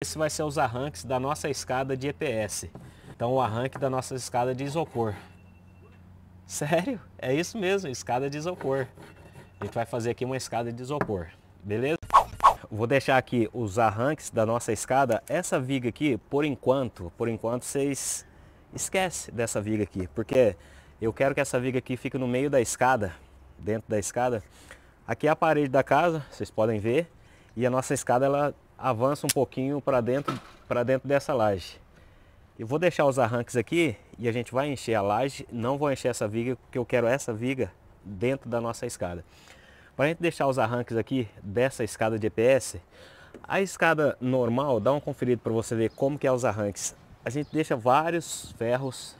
Esse vai ser os arranques da nossa escada de EPS. Então o arranque da nossa escada de isopor. Sério? É isso mesmo, escada de isopor. A gente vai fazer aqui uma escada de isopor, beleza? Vou deixar aqui os arranques da nossa escada. Essa viga aqui, por enquanto, por enquanto vocês esquece dessa viga aqui, porque eu quero que essa viga aqui fique no meio da escada, dentro da escada. Aqui é a parede da casa, vocês podem ver, e a nossa escada ela avança um pouquinho para dentro, para dentro dessa laje. Eu vou deixar os arranques aqui e a gente vai encher a laje, não vou encher essa viga, porque eu quero essa viga dentro da nossa escada. Para a gente deixar os arranques aqui dessa escada de EPS, a escada normal, dá uma conferida para você ver como que é os arranques. A gente deixa vários ferros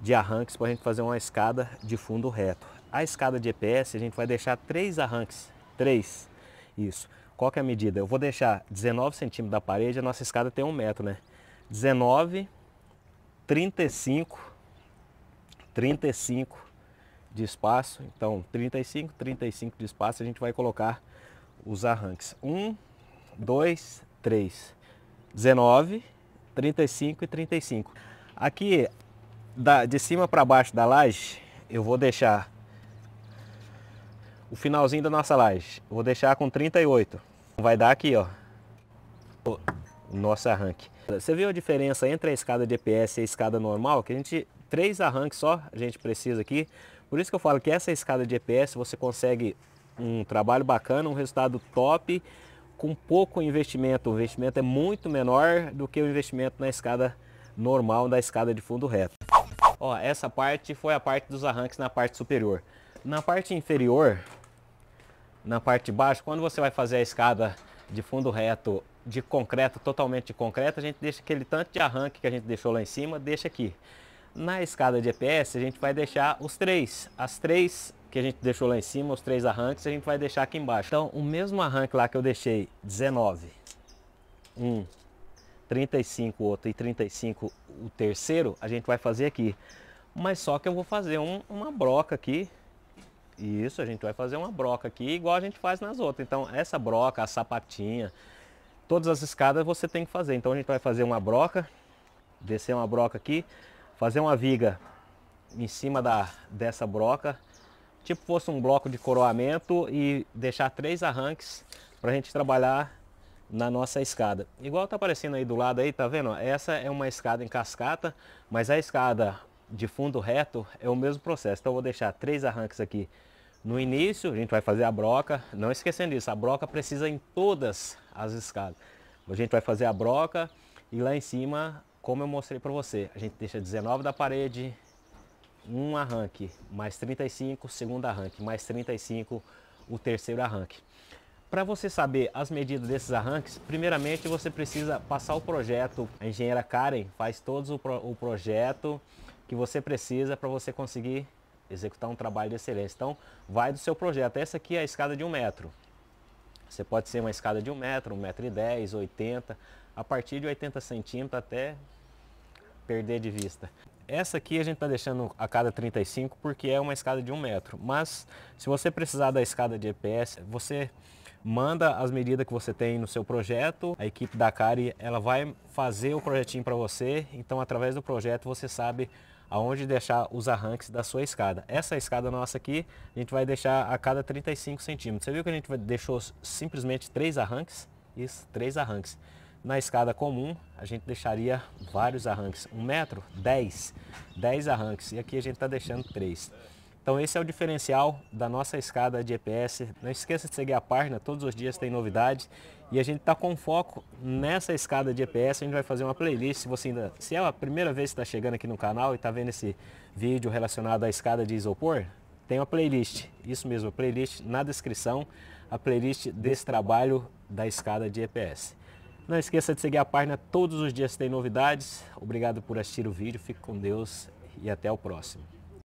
de arranques para a gente fazer uma escada de fundo reto. A escada de EPS a gente vai deixar três arranques, três, isso. Qual que é a medida? Eu vou deixar 19 centímetros da parede, a nossa escada tem um metro, né? 19, 35, 35 de espaço. Então, 35, 35 de espaço, a gente vai colocar os arranques. 1, 2, 3, 19, 35 e 35. Aqui, da, de cima para baixo da laje, eu vou deixar o finalzinho da nossa laje. Vou deixar com 38. Vai dar aqui, ó, o nosso arranque. Você viu a diferença entre a escada de EPS e a escada normal? Que a gente, três arranques só a gente precisa aqui. Por isso que eu falo que essa escada de EPS você consegue um trabalho bacana, um resultado top, com pouco investimento. O investimento é muito menor do que o investimento na escada normal, da escada de fundo reto. Ó, essa parte foi a parte dos arranques na parte superior. Na parte inferior, na parte de baixo, quando você vai fazer a escada de fundo reto de concreto, totalmente de concreto, a gente deixa aquele tanto de arranque que a gente deixou lá em cima, deixa aqui. Na escada de EPS, a gente vai deixar os três, as três que a gente deixou lá em cima, os três arranques, a gente vai deixar aqui embaixo. Então, o mesmo arranque lá que eu deixei, 19, 1, 35 o outro e 35 o terceiro, a gente vai fazer aqui. Mas só que eu vou fazer um, uma broca aqui, isso, a gente vai fazer uma broca aqui, igual a gente faz nas outras. Então, essa broca, a sapatinha, todas as escadas você tem que fazer. Então, a gente vai fazer uma broca, descer uma broca aqui, fazer uma viga em cima da, dessa broca, tipo fosse um bloco de coroamento e deixar três arranques para a gente trabalhar na nossa escada. Igual tá aparecendo aí do lado aí, tá vendo? Essa é uma escada em cascata, mas a escada de fundo reto é o mesmo processo. Então eu vou deixar três arranques aqui no início, a gente vai fazer a broca, não esquecendo isso. a broca precisa em todas as escadas. A gente vai fazer a broca e lá em cima, como eu mostrei para você, a gente deixa 19 da parede, um arranque, mais 35, segundo arranque, mais 35, o terceiro arranque. Para você saber as medidas desses arranques, primeiramente você precisa passar o projeto. A engenheira Karen faz todo o, pro, o projeto que você precisa para você conseguir executar um trabalho de excelência. Então, vai do seu projeto. Essa aqui é a escada de um metro. Você pode ser uma escada de um metro, um metro e dez, oitenta, a partir de 80 centímetros até perder de vista. Essa aqui a gente está deixando a cada 35 porque é uma escada de um metro. Mas se você precisar da escada de EPS, você manda as medidas que você tem no seu projeto, a equipe da CARI ela vai fazer o projetinho para você, então através do projeto você sabe aonde deixar os arranques da sua escada. Essa escada nossa aqui, a gente vai deixar a cada 35 centímetros. Você viu que a gente deixou simplesmente três arranques? Isso, três arranques. Na escada comum, a gente deixaria vários arranques. Um metro, 10. 10 arranques. E aqui a gente está deixando três. Então esse é o diferencial da nossa escada de EPS. Não esqueça de seguir a página, todos os dias tem novidades. E a gente está com foco nessa escada de EPS, a gente vai fazer uma playlist. Se você ainda, se é a primeira vez que está chegando aqui no canal e está vendo esse vídeo relacionado à escada de isopor, tem uma playlist. Isso mesmo, playlist na descrição, a playlist desse trabalho da escada de EPS. Não esqueça de seguir a página, todos os dias tem novidades. Obrigado por assistir o vídeo, fique com Deus e até o próximo.